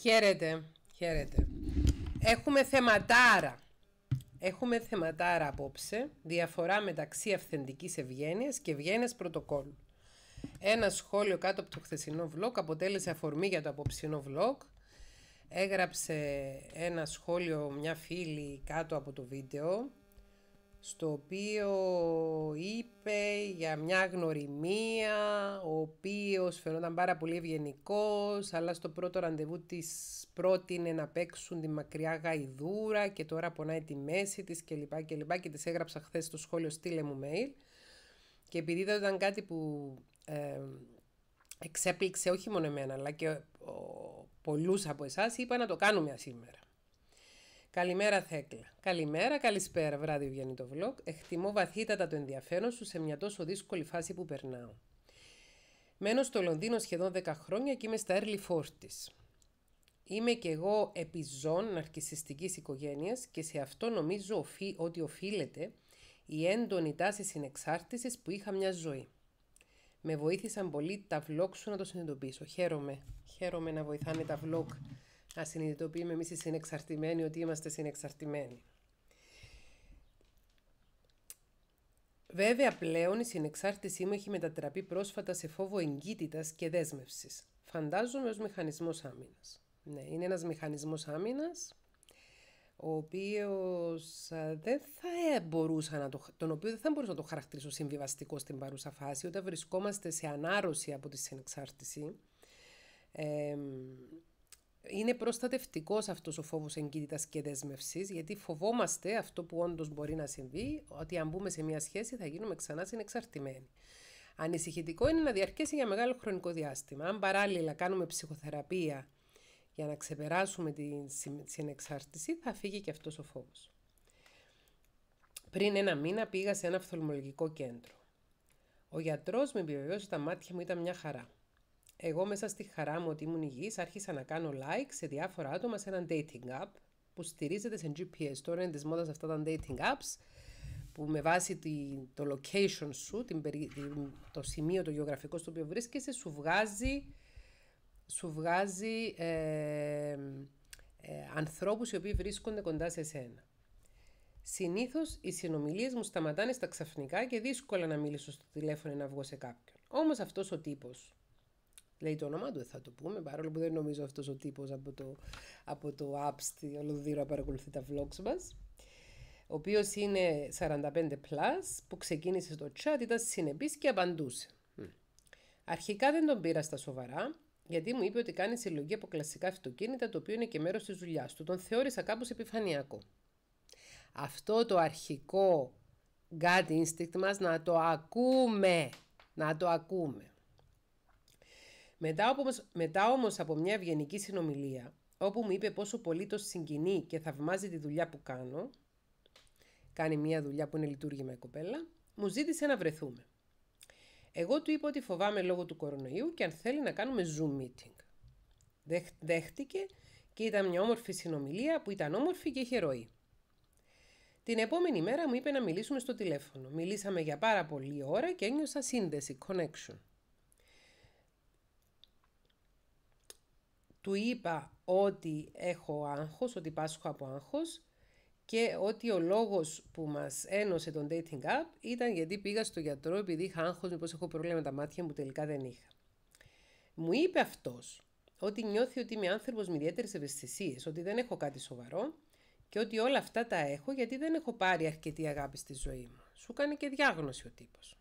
Χαίρετε, χαίρετε. Έχουμε θεματάρα. Έχουμε θεματάρα απόψε, διαφορά μεταξύ αυθεντικής ευγένειας και ευγένειας πρωτοκόλλου. Ένα σχόλιο κάτω από το χθεσινό vlog αποτέλεσε αφορμή για το απόψινό vlog. Έγραψε ένα σχόλιο μια φίλη κάτω από το βίντεο στο οποίο είπε για μια γνωριμία, ο οποίος φαινόταν πάρα πολύ ευγενικός, αλλά στο πρώτο ραντεβού της πρότεινε να παίξουν τη μακριά γαϊδούρα και τώρα πονάει τη μέση της κλπ. Και, και, και της έγραψα χθες στο σχόλιο στείλε μου mail. Και επειδή δεν ήταν κάτι που ε, εξέπληξε όχι μόνο εμένα, αλλά και ο, πολλούς από εσάς, είπα να το κάνουμε σήμερα. Καλημέρα Θέκλα. Καλημέρα, καλησπέρα βράδυ βγαίνει το vlog. Εκτιμώ βαθύτατα το ενδιαφέρον σου σε μια τόσο δύσκολη φάση που περνάω. Μένω στο Λονδίνο σχεδόν 10 χρόνια και είμαι στα early 40 Είμαι και εγώ επιζών ναρκιστική οικογένειας και σε αυτό νομίζω ότι οφείλεται η έντονη τάση συνεξάρτησης που είχα μια ζωή. Με βοήθησαν πολύ τα vlog σου να το συνειδητοποιήσω. Χαίρομαι. Χαίρομαι να βοηθάνε τα vlog ασυνειδητοποιούμε εμείς οι συνεξαρτημένοι ότι είμαστε συνεξαρτημένοι. Βέβαια, πλέον η συνεξάρτησή μου έχει μετατραπεί πρόσφατα σε φόβο εγκύτητας και δέσμευσης. Φαντάζομαι ως μηχανισμός άμυνας. Ναι, είναι ένας μηχανισμός άμυνας ο δεν θα ε, μπορούσα να τον οποίο δεν θα μπορούσα να το χαρακτηρίσω συμβιβαστικό στην παρούσα φάση, όταν βρισκόμαστε σε ανάρρωση από τη συνεξάρτηση, εμ είναι προστατευτικός αυτός ο φόβος εγκύτητα και δέσμευσης, γιατί φοβόμαστε αυτό που όντως μπορεί να συμβεί, ότι αν μπούμε σε μια σχέση θα γίνουμε ξανά συνεξαρτημένοι. Ανησυχητικό είναι να διαρκέσει για μεγάλο χρονικό διάστημα. Αν παράλληλα κάνουμε ψυχοθεραπεία για να ξεπεράσουμε την συνεξάρτηση, θα φύγει και αυτός ο φόβος. Πριν ένα μήνα πήγα σε ένα οφθαλμολογικό κέντρο. Ο γιατρός με επιβεβαίωσε τα μάτια μου ήταν μια χαρά εγώ μέσα στη χαρά μου ότι ήμουν υγιής άρχισα να κάνω like σε διάφορα άτομα σε ένα dating app που στηρίζεται σε GPS. Τώρα είναι της αυτά τα dating apps που με βάση τη, το location σου, την, το σημείο το γεωγραφικό στο οποίο βρίσκεσαι, σου βγάζει, σου βγάζει ε, ε ανθρώπους οι οποίοι βρίσκονται κοντά σε σένα. Συνήθως οι συνομιλίες μου σταματάνε στα ξαφνικά και δύσκολα να μιλήσω στο τηλέφωνο ή να βγω σε κάποιον. Όμως αυτός ο τύπος λέει το όνομά του, ε, θα το πούμε, παρόλο που δεν νομίζω αυτός ο τύπος από το, από το app στη Ολοδύρα παρακολουθεί τα vlogs μας, ο οποίος είναι 45+, plus, που ξεκίνησε στο chat, ήταν συνεπής και απαντούσε. Αρχικά δεν τον πήρα στα σοβαρά, γιατί μου είπε ότι κάνει συλλογή από κλασικά αυτοκίνητα, το οποίο είναι και μέρος της δουλειάς του. Τον θεώρησα κάπως επιφανειακό. Αυτό το αρχικό gut instinct μας να το ακούμε, να το ακούμε. Μετά όμως, μετά όμως από μια ευγενική συνομιλία, όπου μου είπε πόσο πολύ το συγκινεί και θαυμάζει τη δουλειά που κάνω, κάνει μια δουλειά που είναι λειτουργήμα η κοπέλα, μου ζήτησε να βρεθούμε. Εγώ του είπα ότι φοβάμαι λόγω του κορονοϊού και αν θέλει να κάνουμε Zoom meeting. Δέχτηκε και ήταν μια όμορφη συνομιλία που ήταν όμορφη και είχε ροή. Την επόμενη μέρα μου είπε να μιλήσουμε στο τηλέφωνο. Μιλήσαμε για πάρα πολλή ώρα και ένιωσα σύνδεση, connection. του είπα ότι έχω άγχος, ότι πάσχω από άγχος και ότι ο λόγος που μας ένωσε τον dating app ήταν γιατί πήγα στο γιατρό επειδή είχα άγχος, μήπως έχω πρόβλημα με τα μάτια μου, τελικά δεν είχα. Μου είπε αυτός ότι νιώθει ότι είμαι άνθρωπος με ιδιαίτερες ευαισθησίες, ότι δεν έχω κάτι σοβαρό και ότι όλα αυτά τα έχω γιατί δεν έχω πάρει αρκετή αγάπη στη ζωή μου. Σου κάνει και διάγνωση ο τύπος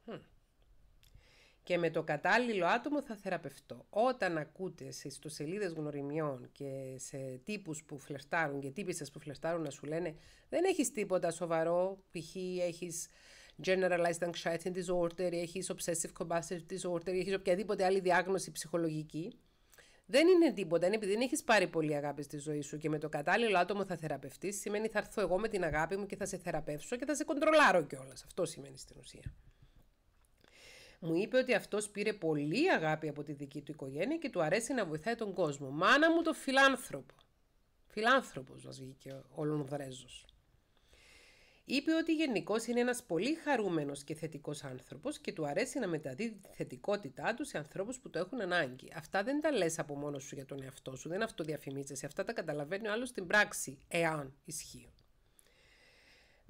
και με το κατάλληλο άτομο θα θεραπευτώ. Όταν ακούτε σε ιστοσελίδε γνωριμιών και σε τύπους που φλερτάρουν και τύπησε που φλερτάρουν να σου λένε Δεν έχεις τίποτα σοβαρό, π.χ. έχεις generalized anxiety disorder, έχεις obsessive compulsive disorder, έχεις οποιαδήποτε άλλη διάγνωση ψυχολογική. Δεν είναι τίποτα. Είναι επειδή δεν έχεις πάρει πολύ αγάπη στη ζωή σου και με το κατάλληλο άτομο θα θεραπευτείς, σημαίνει θα έρθω εγώ με την αγάπη μου και θα σε θεραπεύσω και θα σε κοντρολάρω κιόλας. Αυτό σημαίνει στην ουσία. Μου είπε ότι αυτός πήρε πολύ αγάπη από τη δική του οικογένεια και του αρέσει να βοηθάει τον κόσμο. Μάνα μου το φιλάνθρωπο. Φιλάνθρωπος, μας βγήκε ο Λονδρέζος. Είπε ότι γενικώς είναι ένας πολύ χαρούμενος και θετικός άνθρωπος και του αρέσει να μεταδίδει τη θετικότητά του σε ανθρώπους που το έχουν ανάγκη. Αυτά δεν τα λες από μόνος σου για τον εαυτό σου, δεν αυτοδιαφημίζεσαι. Αυτά τα καταλαβαίνει ο άλλος στην πράξη, εάν ισχύουν.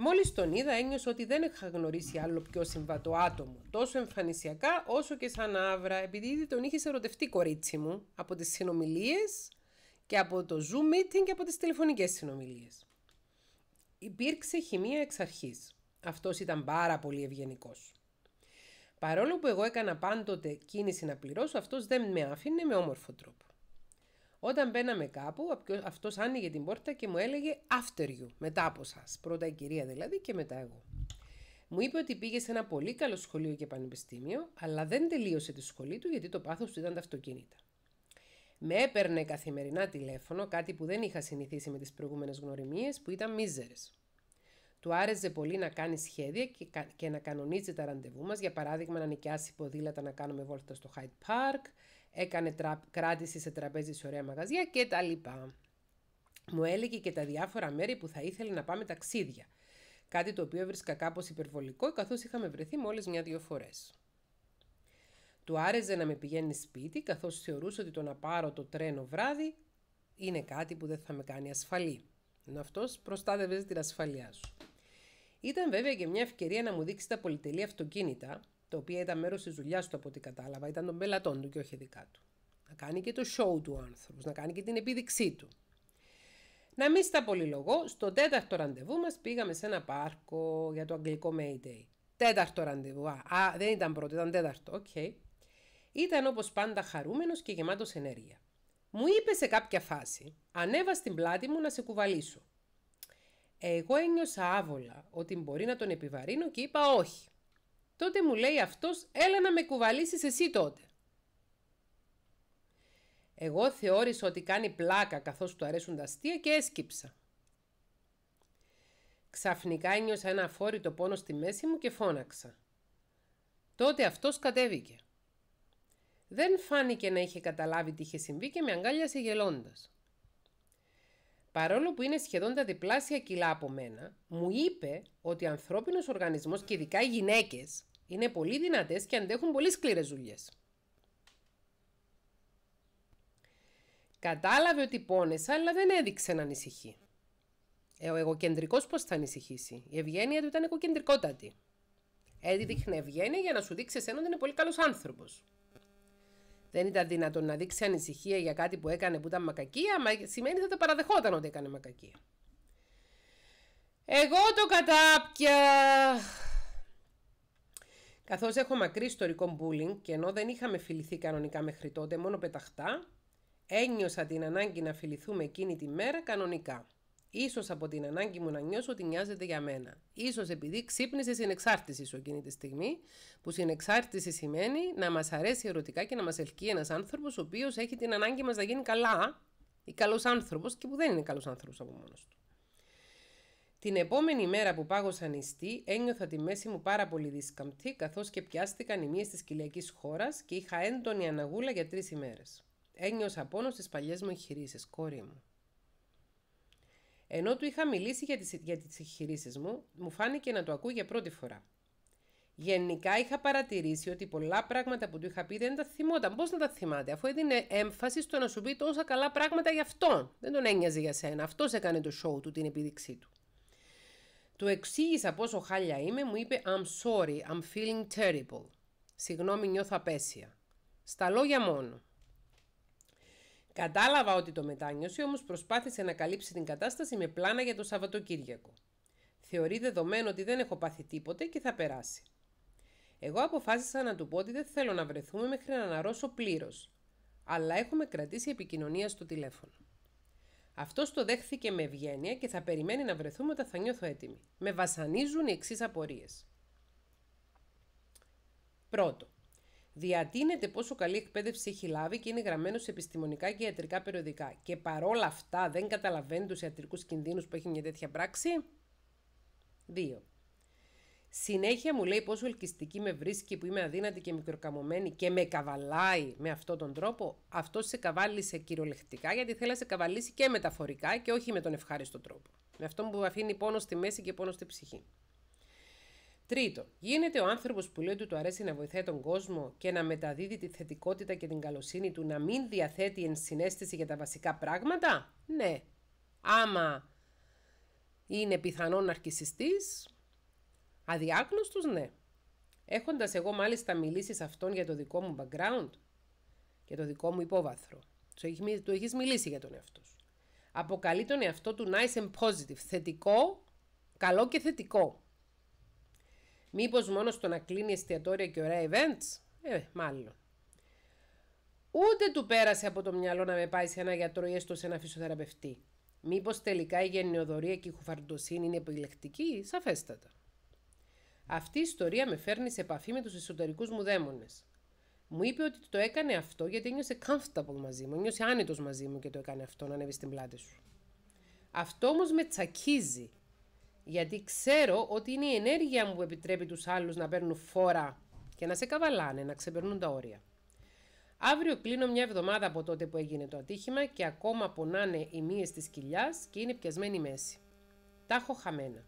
Μόλις τον είδα, ένιωσε ότι δεν είχα γνωρίσει άλλο πιο συμβατό άτομο, τόσο εμφανισιακά όσο και σαν άβρα, επειδή ήδη τον είχες ερωτευτεί κορίτσι μου από τις συνομιλίες και από το Zoom meeting και από τις τηλεφωνικές συνομιλίες. Υπήρξε χημεία εξ αρχής. Αυτός ήταν πάρα πολύ ευγενικός. Παρόλο που εγώ έκανα πάντοτε κίνηση να πληρώσω, αυτός δεν με άφηνε με όμορφο τρόπο. Όταν μπαίναμε κάπου, αυτός άνοιγε την πόρτα και μου έλεγε after you, μετά από σας. Πρώτα η κυρία δηλαδή και μετά εγώ. Μου είπε ότι πήγε σε ένα πολύ καλό σχολείο και πανεπιστήμιο, αλλά δεν τελείωσε τη σχολή του γιατί το πάθος του ήταν τα αυτοκίνητα. Με έπαιρνε καθημερινά τηλέφωνο, κάτι που δεν είχα συνηθίσει με τις προηγούμενες γνωριμίες, που ήταν μίζερες. Του άρεσε πολύ να κάνει σχέδια και, να κανονίζει τα ραντεβού μας, για παράδειγμα να νοικιάσει ποδήλατα να κάνουμε βόλτα στο Hyde Park, έκανε τρα... κράτηση σε τραπέζι σε ωραία μαγαζιά και τα λοιπά. Μου έλεγε και τα διάφορα μέρη που θα ήθελε να πάμε ταξίδια. Κάτι το οποίο βρίσκα κάπως υπερβολικό καθώς είχαμε βρεθεί μόλις μια-δυο φορές. Του άρεσε να με πηγαίνει σπίτι καθώς θεωρούσε ότι το να πάρω το τρένο βράδυ είναι κάτι που δεν θα με κάνει ασφαλή. Ενώ αυτός προστάτευες την ασφαλειά σου. Ήταν βέβαια και μια ευκαιρία να μου δείξει τα πολυτελή αυτοκίνητα το οποία ήταν μέρος της δουλειάς του από ό,τι κατάλαβα, ήταν των πελατών του και όχι δικά του. Να κάνει και το show του ο να κάνει και την επίδειξή του. Να μην στα πολυλογώ, στο τέταρτο ραντεβού μας πήγαμε σε ένα πάρκο για το αγγλικό May Day. Τέταρτο ραντεβού. Α, α δεν ήταν πρώτο, ήταν τέταρτο. Οκ. Okay. Ήταν όπως πάντα χαρούμενος και γεμάτος ενέργεια. Μου είπε σε κάποια φάση, ανέβα στην πλάτη μου να σε κουβαλήσω. Εγώ ένιωσα άβολα ότι μπορεί να τον επιβαρύνω και είπα όχι. Τότε μου λέει αυτός, έλα να με κουβαλήσεις εσύ τότε. Εγώ θεώρησα ότι κάνει πλάκα καθώς του αρέσουν τα αστεία και έσκυψα. Ξαφνικά ένιωσα ένα αφόρητο πόνο στη μέση μου και φώναξα. Τότε αυτός κατέβηκε. Δεν φάνηκε να είχε καταλάβει τι είχε συμβεί και με αγκάλιασε γελώντας. Παρόλο που είναι σχεδόν τα διπλάσια κιλά από μένα, μου είπε ότι ο ανθρώπινος οργανισμός και ειδικά οι γυναίκες είναι πολύ δυνατές και αντέχουν πολύ σκληρές δουλειές. Κατάλαβε ότι πόνεσα, αλλά δεν έδειξε να ανησυχεί. Ε, ο εγωκεντρικός πώς θα ανησυχήσει. Η ευγένεια του ήταν εγωκεντρικότατη. Έδειχνε ευγένεια για να σου δείξει εσένα ότι είναι πολύ καλός άνθρωπος. Δεν ήταν δυνατόν να δείξει ανησυχία για κάτι που έκανε που ήταν μακακία, μα σημαίνει ότι τα παραδεχόταν ότι έκανε μακακία. Εγώ το κατάπια. Καθώς έχω μακρύ ιστορικό μπούλινγκ και ενώ δεν είχαμε φιληθεί κανονικά μέχρι τότε, μόνο πεταχτά, ένιωσα την ανάγκη να φιληθούμε εκείνη τη μέρα κανονικά. Ίσως από την ανάγκη μου να νιώσω ότι νοιάζεται για μένα. Ίσως επειδή ξύπνησε συνεξάρτηση σου εκείνη τη στιγμή, που συνεξάρτηση σημαίνει να μας αρέσει ερωτικά και να μας ελκύει ένας άνθρωπος ο οποίος έχει την ανάγκη μας να γίνει καλά ή καλός άνθρωπος και που δεν είναι καλός άνθρωπος από μόνος του. Την επόμενη μέρα που πάγωσα νηστή, ένιωθα τη μέση μου πάρα πολύ δισκαμπτή, καθώς και πιάστηκαν οι μύες της κυλιακή χώρας και είχα έντονη αναγούλα για τρεις ημέρες. Ένιωσα πόνο στις παλιές μου εγχειρήσεις, κόρη μου. Ενώ του είχα μιλήσει για τις για μου, μου φάνηκε να το ακούει για πρώτη φορά. Γενικά είχα παρατηρήσει ότι πολλά πράγματα που του είχα πει δεν τα θυμόταν. Πώς να τα θυμάται, αφού έδινε έμφαση στο να σου πει τόσα καλά πράγματα για αυτόν. Δεν τον ένοιαζε για σένα. Αυτός έκανε το show του, την επίδειξή του. Του εξήγησα πόσο χάλια είμαι, μου είπε I'm sorry, I'm feeling terrible. Συγγνώμη, νιώθω απέσια. Στα λόγια μόνο. Κατάλαβα ότι το μετάνιωσε, όμως προσπάθησε να καλύψει την κατάσταση με πλάνα για το Σαββατοκύριακο. Θεωρεί δεδομένο ότι δεν έχω πάθει τίποτε και θα περάσει. Εγώ αποφάσισα να του πω ότι δεν θέλω να βρεθούμε μέχρι να αναρρώσω πλήρως, αλλά έχουμε κρατήσει επικοινωνία στο τηλέφωνο. Αυτό το δέχθηκε με ευγένεια και θα περιμένει να βρεθούμε όταν θα νιώθω έτοιμη. Με βασανίζουν οι εξής απορίες. Πρώτο. Διατείνεται πόσο καλή εκπαίδευση έχει λάβει και είναι γραμμένος σε επιστημονικά και ιατρικά περιοδικά. Και παρόλα αυτά δεν καταλαβαίνει τους ιατρικούς κινδύνους που έχει μια τέτοια πράξη. Δύο. Συνέχεια μου λέει πόσο ελκυστική με βρίσκει που είμαι αδύνατη και μικροκαμωμένη και με καβαλάει με αυτόν τον τρόπο. Αυτό σε καβάλισε κυριολεκτικά γιατί θέλει να σε καβαλήσει και μεταφορικά και όχι με τον ευχάριστο τρόπο. Με αυτόν που αφήνει πόνο στη μέση και πόνο στη ψυχή. Τρίτο, γίνεται ο άνθρωπος που λέει ότι του αρέσει να βοηθάει τον κόσμο και να μεταδίδει τη θετικότητα και την καλοσύνη του να μην διαθέτει ενσυναίσθηση για τα βασικά πράγματα. Ναι. Άμα είναι πιθανόν ναρκισιστής, Αδιάγνωστος ναι. Έχοντας εγώ μάλιστα μιλήσει σε αυτόν για το δικό μου background, για το δικό μου υπόβαθρο. Του έχεις μιλήσει για τον εαυτό σου. Αποκαλεί τον εαυτό του nice and positive, θετικό, καλό και θετικό. Μήπως μόνος στο να κλείνει εστιατόρια και ωραία events, ε, μάλλον. Ούτε του πέρασε από το μυαλό να με πάει σε ένα γιατρό ή έστω σε ένα φυσιοθεραπευτή. Μήπως τελικά η γενναιοδορία και η χουφαρντοσύνη είναι επιλεκτική, σαφέστατα. Αυτή η ιστορία με φέρνει σε επαφή με τους εσωτερικούς μου δαίμονες. Μου είπε ότι το έκανε αυτό γιατί νιώσε comfortable μαζί μου, νιώσε άνετος μαζί μου και το έκανε αυτό να ανέβει στην πλάτη σου. Αυτό όμως με τσακίζει, γιατί ξέρω ότι είναι η ενέργεια μου που επιτρέπει τους άλλους να παίρνουν φόρα και να σε καβαλάνε, να ξεπερνούν τα όρια. Αύριο κλείνω μια εβδομάδα από τότε που έγινε το ατύχημα και ακόμα πονάνε οι μύες της κοιλιάς και είναι πιασμένη η μέση. Τα έχω χαμένα.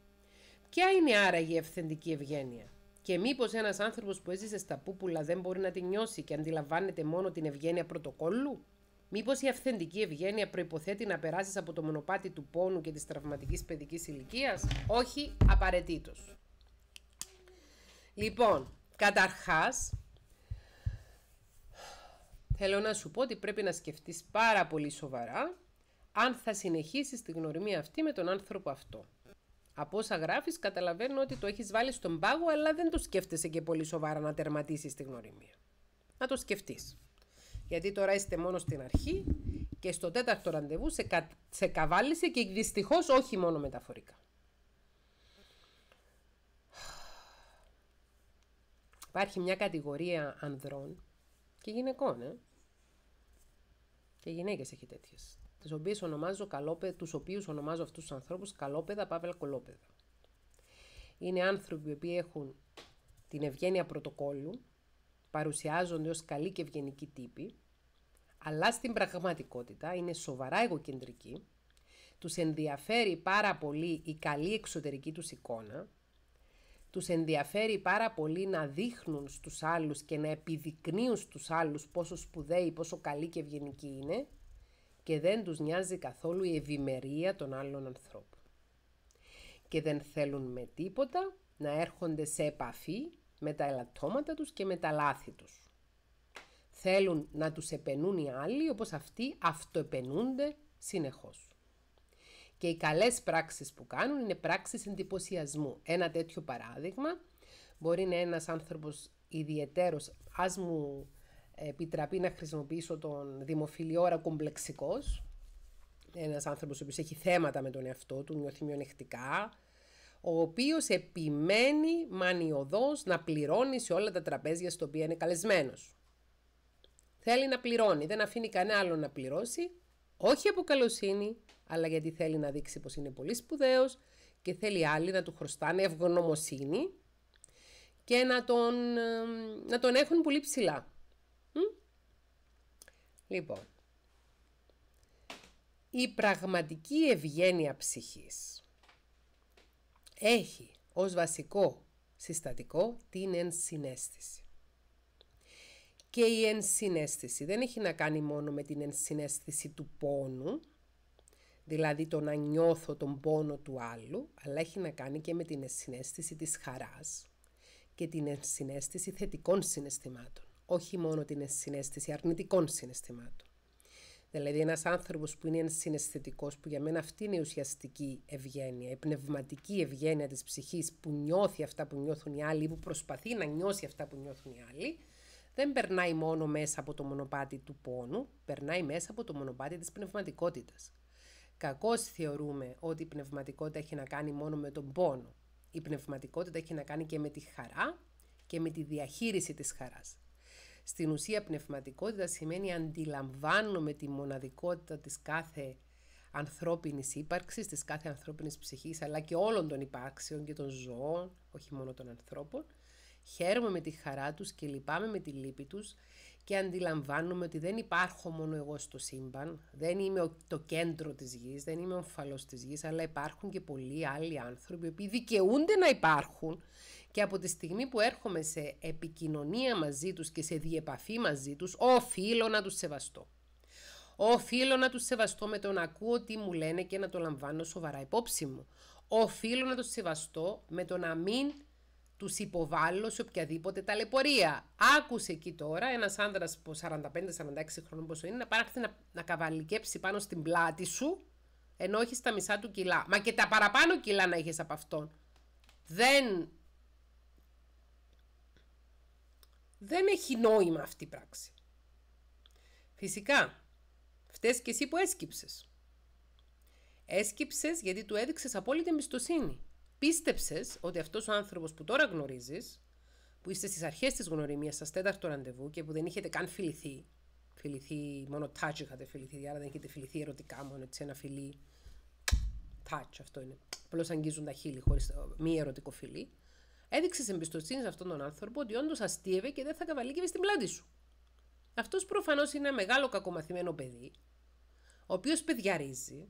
Ποια είναι άραγε η αυθεντική ευγένεια. Και μήπως ένας άνθρωπος που έζησε στα πούπουλα δεν μπορεί να τη νιώσει και αντιλαμβάνεται μόνο την ευγένεια πρωτοκόλλου. Μήπως η αυθεντική ευγένεια προποθέτει να περάσεις από το μονοπάτι του πόνου και της τραυματικής παιδικής ηλικίας. Όχι απαραίτητος. Λοιπόν, καταρχάς, θέλω να σου πω ότι πρέπει να σκεφτείς πάρα πολύ σοβαρά αν θα συνεχίσεις τη γνωριμία αυτή με τον άνθρωπο αυτό από όσα γράφεις, καταλαβαίνω ότι το έχεις βάλει στον πάγο, αλλά δεν το σκέφτεσαι και πολύ σοβαρά να τερματίσεις τη γνωριμία. Να το σκεφτείς. Γιατί τώρα είστε μόνο στην αρχή και στο τέταρτο ραντεβού σε, κα, σε καβάλισε και δυστυχώς όχι μόνο μεταφορικά. Υπάρχει μια κατηγορία ανδρών και γυναικών, ε? Και γυναίκες έχει τέτοιες τις οποίες ονομάζω τους οποίους ονομάζω αυτούς τους ανθρώπους καλόπεδα, παύλα κολόπεδα. Είναι άνθρωποι οι οποίοι έχουν την ευγένεια πρωτοκόλλου, παρουσιάζονται ως καλοί και ευγενικοί τύποι, αλλά στην πραγματικότητα είναι σοβαρά εγωκεντρικοί, τους ενδιαφέρει πάρα πολύ η καλή εξωτερική τους εικόνα, τους ενδιαφέρει πάρα πολύ να δείχνουν στους άλλους και να επιδεικνύουν στους άλλους πόσο σπουδαίοι, πόσο καλοί και ευγενικοί είναι και δεν τους νοιάζει καθόλου η ευημερία των άλλων ανθρώπων. Και δεν θέλουν με τίποτα να έρχονται σε επαφή με τα ελαττώματα τους και με τα λάθη τους. Θέλουν να τους επενούν οι άλλοι όπως αυτοί αυτοεπενούνται συνεχώς. Και οι καλές πράξεις που κάνουν είναι πράξεις εντυπωσιασμού. Ένα τέτοιο παράδειγμα μπορεί να είναι ένας άνθρωπος ιδιαίτερος, ας μου επιτραπεί να χρησιμοποιήσω τον δημοφιλή κομπλεξικός, ένας άνθρωπος ο οποίος έχει θέματα με τον εαυτό του, νιώθει μειονεκτικά, ο οποίος επιμένει μανιωδώς να πληρώνει σε όλα τα τραπέζια στο οποία είναι καλεσμένος. Θέλει να πληρώνει, δεν αφήνει κανένα άλλο να πληρώσει, όχι από καλοσύνη, αλλά γιατί θέλει να δείξει πώ είναι πολύ σπουδαίος και θέλει άλλοι να του χρωστάνε ευγνωμοσύνη και να τον, να τον έχουν πολύ ψηλά. Λοιπόν, η πραγματική ευγένεια ψυχής έχει ως βασικό συστατικό την ενσυναίσθηση. Και η ενσυναίσθηση δεν έχει να κάνει μόνο με την ενσυναίσθηση του πόνου, δηλαδή το να νιώθω τον πόνο του άλλου, αλλά έχει να κάνει και με την ενσυναίσθηση της χαράς και την ενσυναίσθηση θετικών συναισθημάτων όχι μόνο την συνέστηση αρνητικών συναισθημάτων. Δηλαδή, ένας άνθρωπος που είναι συναισθητικό, που για μένα αυτή είναι η ουσιαστική ευγένεια, η πνευματική ευγένεια της ψυχής που νιώθει αυτά που νιώθουν οι άλλοι ή που προσπαθεί να νιώσει αυτά που νιώθουν οι άλλοι, δεν περνάει μόνο μέσα από το μονοπάτι του πόνου, περνάει μέσα από το μονοπάτι της πνευματικότητας. Κακώς θεωρούμε ότι πνευματικότητα έχει να κάνει μόνο με τον πόνο. Η πνευματικότητα έχει να κάνει και με τη χαρά και με τη διαχείριση της χαράς. Στην ουσία πνευματικότητα σημαίνει αντιλαμβάνομαι τη μοναδικότητα της κάθε ανθρώπινης ύπαρξης, της κάθε ανθρώπινης ψυχής, αλλά και όλων των υπάρξεων και των ζώων, όχι μόνο των ανθρώπων. Χαίρομαι με τη χαρά τους και λυπάμαι με τη λύπη τους και αντιλαμβάνομαι ότι δεν υπάρχω μόνο εγώ στο σύμπαν, δεν είμαι το κέντρο της γης, δεν είμαι ο φαλός της γης, αλλά υπάρχουν και πολλοί άλλοι άνθρωποι οι οποίοι δικαιούνται να υπάρχουν και από τη στιγμή που έρχομαι σε επικοινωνία μαζί τους και σε διεπαφή μαζί τους, οφείλω να τους σεβαστώ. Οφείλω να τους σεβαστώ με το να ακούω τι μου λένε και να το λαμβάνω σοβαρά υπόψη μου. Οφείλω να τους σεβαστώ με το να μην τους υποβάλλω σε οποιαδήποτε ταλαιπωρία. Άκουσε εκεί τώρα ένας άνδρας που 45-46 χρόνων πόσο είναι να πάρει να, να καβαλικέψει πάνω στην πλάτη σου ενώ έχεις τα μισά του κιλά. Μα και τα παραπάνω κιλά να είχες από αυτόν. Δεν Δεν έχει νόημα αυτή η πράξη. Φυσικά, φταίς και εσύ που έσκυψες. Έσκυψες γιατί του έδειξες απόλυτη εμπιστοσύνη. Πίστεψες ότι αυτός ο άνθρωπος που τώρα γνωρίζεις, που είστε στις αρχές της γνωριμίας σας, τέταρτο ραντεβού και που δεν είχετε καν φιληθεί, φιληθεί, μόνο touch είχατε φιληθεί, άρα δεν έχετε φιληθεί ερωτικά, μόνο έτσι ένα φιλί. Touch αυτό είναι. απλώς αγγίζουν τα χείλη χωρίς μη ερωτικό Έδειξες εμπιστοσύνη σε αυτόν τον άνθρωπο ότι όντως αστείευε και δεν θα καβαλήκευε στην πλάτη σου. Αυτός προφανώς είναι ένα μεγάλο κακομαθημένο παιδί, ο οποίος παιδιαρίζει,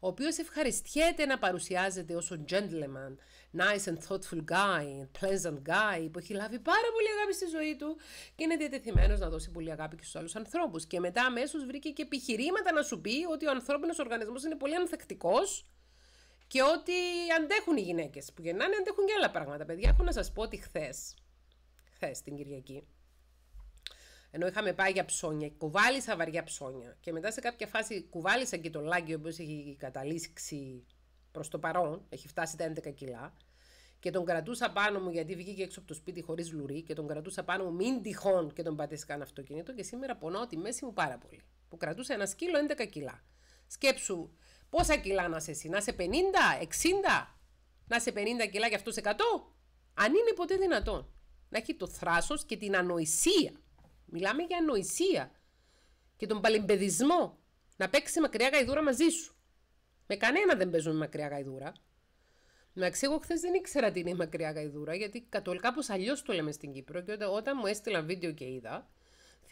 ο οποίος ευχαριστιέται να παρουσιάζεται ως ο gentleman, nice and thoughtful guy, pleasant guy, που έχει λάβει πάρα πολύ αγάπη στη ζωή του και είναι διατεθειμένος να δώσει πολύ αγάπη και στους άλλους ανθρώπους. Και μετά αμέσως βρήκε και επιχειρήματα να σου πει ότι ο ανθρώπινος οργανισμός είναι πολύ ανθεκτικός, και ότι αντέχουν οι γυναίκες που γεννάνε, αντέχουν και άλλα πράγματα. Παιδιά, έχω να σας πω ότι χθες, χθες την Κυριακή, ενώ είχαμε πάει για ψώνια, κουβάλισα βαριά ψώνια και μετά σε κάποια φάση κουβάλισα και το λάγκι, ο οποίος έχει καταλήξει προς το παρόν, έχει φτάσει τα 11 κιλά. Και τον κρατούσα πάνω μου γιατί βγήκε έξω από το σπίτι χωρίς λουρί και τον κρατούσα πάνω μου, μην τυχόν και τον πατήσει καν αυτοκίνητο. Και σήμερα πονάω τη μέση μου πάρα πολύ. Που κρατούσε ένα σκύλο 11 κιλά. Σκέψου, Πόσα κιλά να είσαι εσύ, να είσαι 50, 60, να είσαι 50 κιλά και αυτούς 100. Αν είναι ποτέ δυνατόν να έχει το θράσος και την ανοησία. Μιλάμε για ανοησία και τον παλιμπεδισμό να παίξει μακριά γαϊδούρα μαζί σου. Με κανένα δεν παίζουμε μακριά γαϊδούρα. Να εγώ χθες δεν ήξερα τι είναι μακριά γαϊδούρα, γιατί κατολικά κάπω αλλιώς το λέμε στην Κύπρο. Και όταν μου έστειλαν βίντεο και είδα,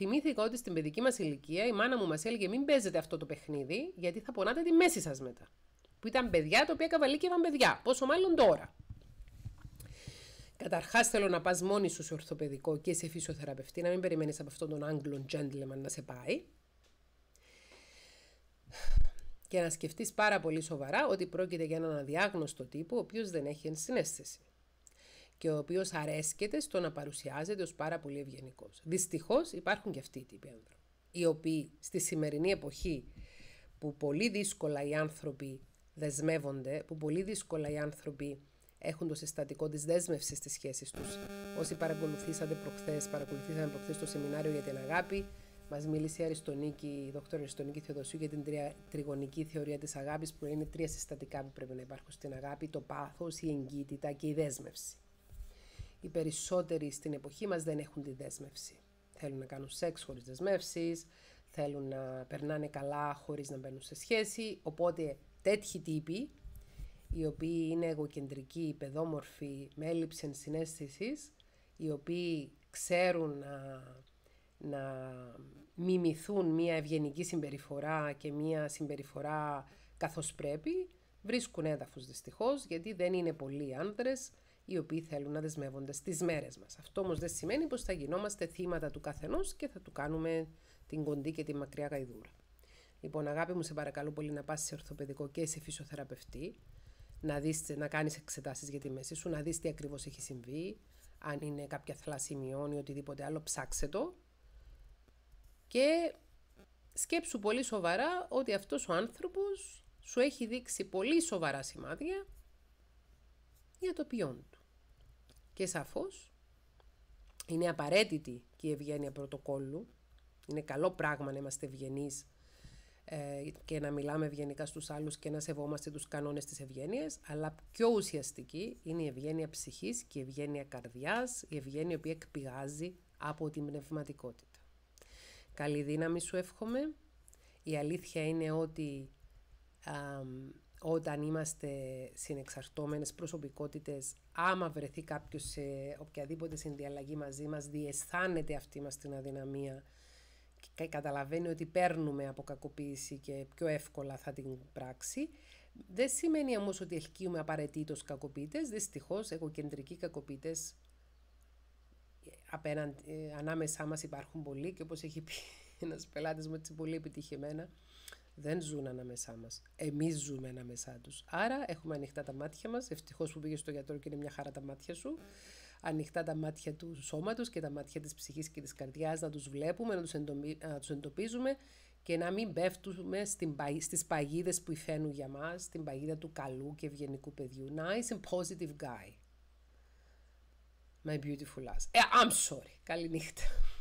Θυμήθηκα ότι στην παιδική μας ηλικία η μάνα μου μας έλεγε μην παίζετε αυτό το παιχνίδι, γιατί θα πονάτε τη μέση σας μετά. Που ήταν παιδιά τα οποία καβαλίκευαν παιδιά. Πόσο μάλλον τώρα. Καταρχάς, θέλω να πας μόνη σου σε ορθοπαιδικό και σε φυσιοθεραπευτή, να μην περιμένεις από αυτόν τον Άγγλον gentleman να σε πάει. Και να σκεφτείς πάρα πολύ σοβαρά ότι πρόκειται για έναν αδιάγνωστο τύπο, ο οποίος δεν έχει ενσυναίσθηση και ο οποίος αρέσκεται στο να παρουσιάζεται ως πάρα πολύ ευγενικός. Δυστυχώς υπάρχουν και αυτοί οι τύποι άνθρωποι, οι οποίοι στη σημερινή εποχή που πολύ δύσκολα οι άνθρωποι δεσμεύονται, που πολύ δύσκολα οι άνθρωποι έχουν το συστατικό της δέσμευσης στις σχέσεις τους. Όσοι παρακολουθήσατε προχθές, παρακολουθήσαμε προχθές το σεμινάριο για την αγάπη, Μας μίλησε η Αριστονίκη, η δόκτωρα Αριστονίκη Θεοδοσίου για την τριγωνική θεωρία της αγάπης, που είναι τρία συστατικά που πρέπει να υπάρχουν στην αγάπη: το πάθος, η εγκύτητα και η δέσμευση οι περισσότεροι στην εποχή μας δεν έχουν τη δέσμευση. Θέλουν να κάνουν σεξ χωρίς δεσμεύσεις, θέλουν να περνάνε καλά χωρίς να μπαίνουν σε σχέση, οπότε τέτοιοι τύποι, οι οποίοι είναι εγωκεντρικοί, παιδόμορφοι, με έλλειψη ενσυναίσθησης, οι οποίοι ξέρουν να, να μιμηθούν μία ευγενική συμπεριφορά και μία συμπεριφορά καθώς πρέπει, βρίσκουν έδαφος δυστυχώς, γιατί δεν είναι πολλοί άντρες, οι οποίοι θέλουν να δεσμεύονται στις μέρες μας. Αυτό όμως δεν σημαίνει πως θα γινόμαστε θύματα του καθενός και θα του κάνουμε την κοντή και τη μακριά γαϊδούρα. Λοιπόν, αγάπη μου, σε παρακαλώ πολύ να πας σε ορθοπαιδικό και σε φυσιοθεραπευτή, να, δεις, να κάνεις εξετάσεις για τη μέση σου, να δεις τι ακριβώς έχει συμβεί, αν είναι κάποια θλάση μειών ή οτιδήποτε άλλο, ψάξε το. Και σκέψου πολύ σοβαρά ότι αυτός ο άνθρωπος σου έχει δείξει πολύ σοβαρά σημάδια για το ποιόν του. Και σαφώς είναι απαραίτητη και η ευγένεια πρωτοκόλλου. Είναι καλό πράγμα να είμαστε ευγενείς ε, και να μιλάμε ευγενικά στους άλλους και να σεβόμαστε τους κανόνες της ευγένειας, αλλά πιο ουσιαστική είναι η ευγένεια ψυχής και η ευγένεια καρδιάς, η ευγένεια η οποία εκπηγάζει από την πνευματικότητα. Καλή δύναμη σου εύχομαι. Η αλήθεια είναι ότι όταν είμαστε συνεξαρτώμενες προσωπικότητες, άμα βρεθεί κάποιος σε οποιαδήποτε συνδιαλλαγή μαζί μας, διαισθάνεται αυτή μας την αδυναμία και καταλαβαίνει ότι παίρνουμε από κακοποίηση και πιο εύκολα θα την πράξει. Δεν σημαίνει όμως ότι ελκύουμε απαραίτητος κακοποιητές. Δυστυχώς, εγωκεντρικοί κεντρικοί ε, απέναντι, ε, ανάμεσά μας υπάρχουν πολλοί και όπως έχει πει ένας πελάτης μου έτσι πολύ επιτυχημένα, δεν ζουν ανάμεσά μας. Εμείς ζούμε ανάμεσά τους. Άρα έχουμε ανοιχτά τα μάτια μας. Ευτυχώς που πήγες στο γιατρό και είναι μια χαρά τα μάτια σου. Ανοιχτά τα μάτια του σώματος και τα μάτια της ψυχής και της καρδιάς να τους βλέπουμε, να τους εντοπίζουμε και να μην πέφτουμε στις παγίδες που υφαίνουν για μας, στην παγίδα του καλού και ευγενικού παιδιού. Nice and positive guy. My beautiful ass. Ε, I'm sorry. Καληνύχτα.